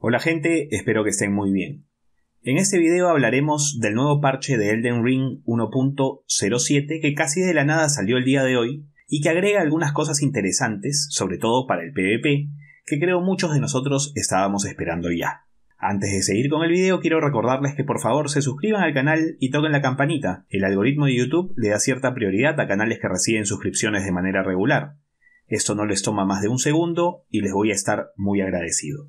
Hola gente, espero que estén muy bien. En este video hablaremos del nuevo parche de Elden Ring 1.07 que casi de la nada salió el día de hoy y que agrega algunas cosas interesantes, sobre todo para el PvP, que creo muchos de nosotros estábamos esperando ya. Antes de seguir con el video quiero recordarles que por favor se suscriban al canal y toquen la campanita. El algoritmo de YouTube le da cierta prioridad a canales que reciben suscripciones de manera regular. Esto no les toma más de un segundo y les voy a estar muy agradecido.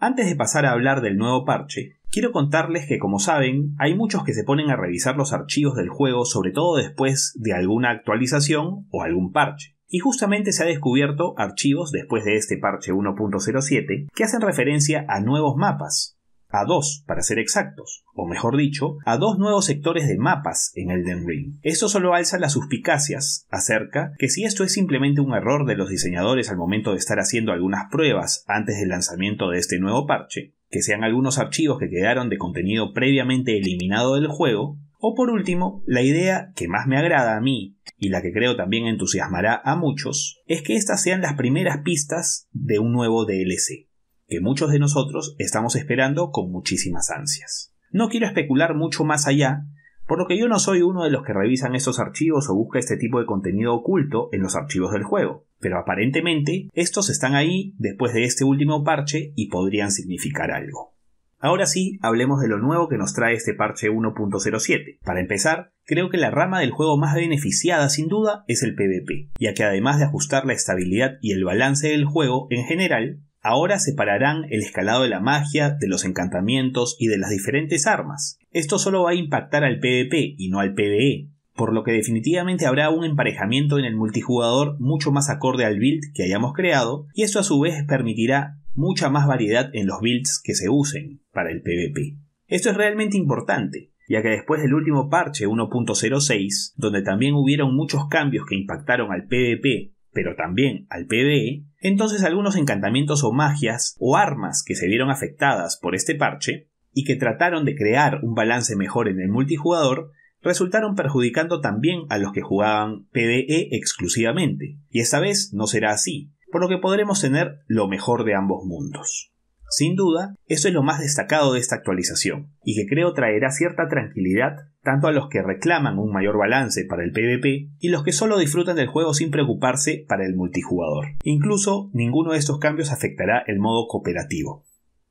Antes de pasar a hablar del nuevo parche, quiero contarles que como saben, hay muchos que se ponen a revisar los archivos del juego, sobre todo después de alguna actualización o algún parche. Y justamente se ha descubierto archivos después de este parche 1.07 que hacen referencia a nuevos mapas, a dos para ser exactos, o mejor dicho, a dos nuevos sectores de mapas en Elden Ring. Esto solo alza las suspicacias acerca que si esto es simplemente un error de los diseñadores al momento de estar haciendo algunas pruebas antes del lanzamiento de este nuevo parche, que sean algunos archivos que quedaron de contenido previamente eliminado del juego, o por último, la idea que más me agrada a mí y la que creo también entusiasmará a muchos, es que estas sean las primeras pistas de un nuevo DLC que muchos de nosotros estamos esperando con muchísimas ansias. No quiero especular mucho más allá, por lo que yo no soy uno de los que revisan estos archivos o busca este tipo de contenido oculto en los archivos del juego, pero aparentemente estos están ahí después de este último parche y podrían significar algo. Ahora sí, hablemos de lo nuevo que nos trae este parche 1.07. Para empezar, creo que la rama del juego más beneficiada sin duda es el PvP, ya que además de ajustar la estabilidad y el balance del juego en general, Ahora separarán el escalado de la magia, de los encantamientos y de las diferentes armas. Esto solo va a impactar al PvP y no al PvE, por lo que definitivamente habrá un emparejamiento en el multijugador mucho más acorde al build que hayamos creado, y esto a su vez permitirá mucha más variedad en los builds que se usen para el PvP. Esto es realmente importante, ya que después del último parche 1.06, donde también hubieron muchos cambios que impactaron al PvP pero también al PvE, entonces algunos encantamientos o magias o armas que se vieron afectadas por este parche y que trataron de crear un balance mejor en el multijugador resultaron perjudicando también a los que jugaban PvE exclusivamente, y esta vez no será así, por lo que podremos tener lo mejor de ambos mundos. Sin duda, eso es lo más destacado de esta actualización, y que creo traerá cierta tranquilidad tanto a los que reclaman un mayor balance para el PvP y los que solo disfrutan del juego sin preocuparse para el multijugador. Incluso, ninguno de estos cambios afectará el modo cooperativo.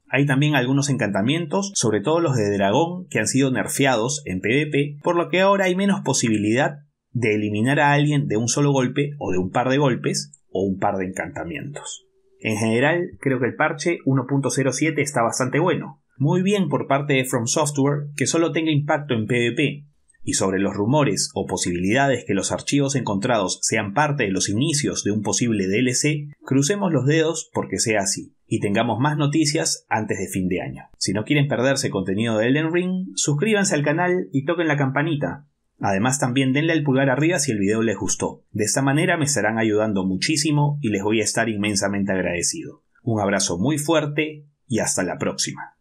Hay también algunos encantamientos, sobre todo los de dragón, que han sido nerfeados en PvP, por lo que ahora hay menos posibilidad de eliminar a alguien de un solo golpe o de un par de golpes o un par de encantamientos. En general, creo que el parche 1.07 está bastante bueno. Muy bien por parte de From Software que solo tenga impacto en PvP, y sobre los rumores o posibilidades que los archivos encontrados sean parte de los inicios de un posible DLC, crucemos los dedos porque sea así y tengamos más noticias antes de fin de año. Si no quieren perderse contenido de Elden Ring, suscríbanse al canal y toquen la campanita Además también denle el pulgar arriba si el video les gustó. De esta manera me estarán ayudando muchísimo y les voy a estar inmensamente agradecido. Un abrazo muy fuerte y hasta la próxima.